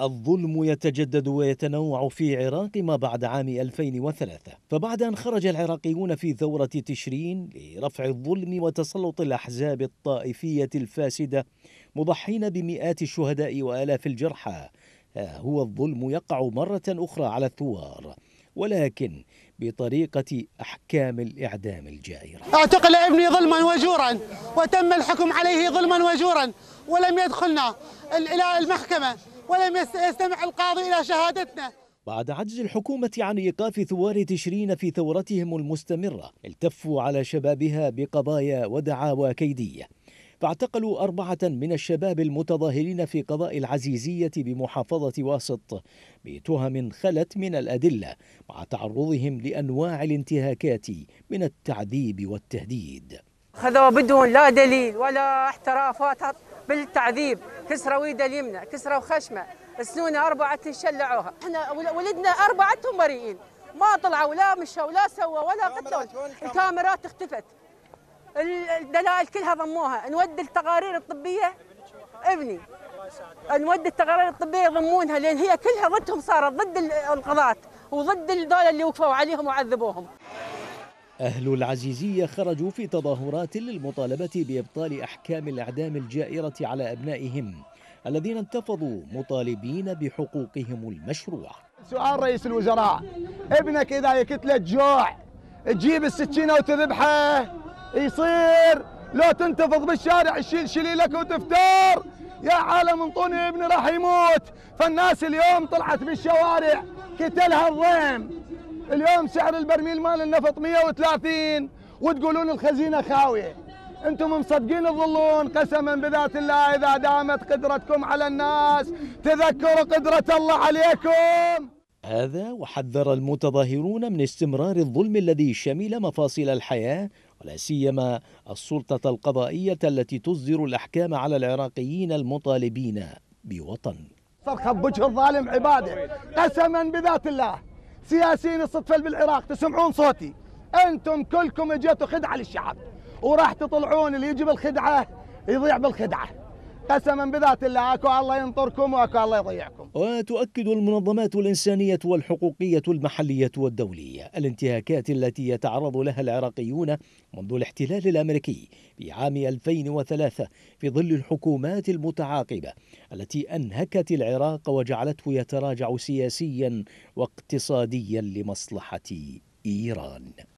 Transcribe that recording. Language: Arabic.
الظلم يتجدد ويتنوع في عراق ما بعد عام 2003 فبعد أن خرج العراقيون في ثورة تشرين لرفع الظلم وتسلط الأحزاب الطائفية الفاسدة مضحين بمئات الشهداء وآلاف الجرحى هو الظلم يقع مرة أخرى على الثوار ولكن بطريقة أحكام الإعدام الجائرة اعتقل ابني ظلما وجورا وتم الحكم عليه ظلما وجورا ولم يدخلنا إلى المحكمة ولم يستمع القاضي إلى شهادتنا بعد عجز الحكومة عن إيقاف ثوار تشرين في ثورتهم المستمرة التفوا على شبابها بقضايا ودعاوى كيدية فاعتقلوا أربعة من الشباب المتظاهرين في قضاء العزيزية بمحافظة واسط بتهم خلت من الأدلة مع تعرضهم لأنواع الانتهاكات من التعذيب والتهديد خذوا بدون لا دليل ولا احترافات بالتعذيب كسروا ايده اليمنى كسروا خشمه سنونه اربعه شلعوها احنا ولدنا اربعتهم بريئين ما طلعوا ولا مشوا ولا سووا ولا قتلوا الكاميرات اختفت الدلائل كلها ضموها نودي التقارير الطبيه ابني نودي التقارير الطبيه يضمونها لان هي كلها ضدهم صارت ضد القضاة وضد الدول اللي وقفوا عليهم وعذبوهم أهل العزيزية خرجوا في تظاهرات للمطالبة بإبطال أحكام الإعدام الجائرة على أبنائهم الذين انتفضوا مطالبين بحقوقهم المشروعة سؤال رئيس الوزراء ابنك إذا يكتلت جوع تجيب السكينة وتذبحه يصير لو تنتفض بالشارع تشيل شليلك وتفتر يا عالم انطوني ابني راح يموت فالناس اليوم طلعت بالشوارع كتلها الريم اليوم سعر البرميل مال النفط 130 وتقولون الخزينه خاويه انتم مصدقين تظلون قسما بذات الله اذا دامت قدرتكم على الناس تذكروا قدره الله عليكم هذا وحذر المتظاهرون من استمرار الظلم الذي شمل مفاصل الحياه ولا سيما السلطه القضائيه التي تصدر الاحكام على العراقيين المطالبين بوطن صرخه بوجه الظالم عباده قسما بذات الله سياسيين الصدفل بالعراق تسمعون صوتي انتم كلكم اجيتوا خدعه للشعب وراح تطلعون اللي يجي بالخدعه يضيع بالخدعه قسما بذات الله اكو الله ينطركم واكو الله يضيعكم. وتؤكد المنظمات الانسانيه والحقوقيه المحليه والدوليه الانتهاكات التي يتعرض لها العراقيون منذ الاحتلال الامريكي في عام 2003 في ظل الحكومات المتعاقبه التي انهكت العراق وجعلته يتراجع سياسيا واقتصاديا لمصلحه ايران.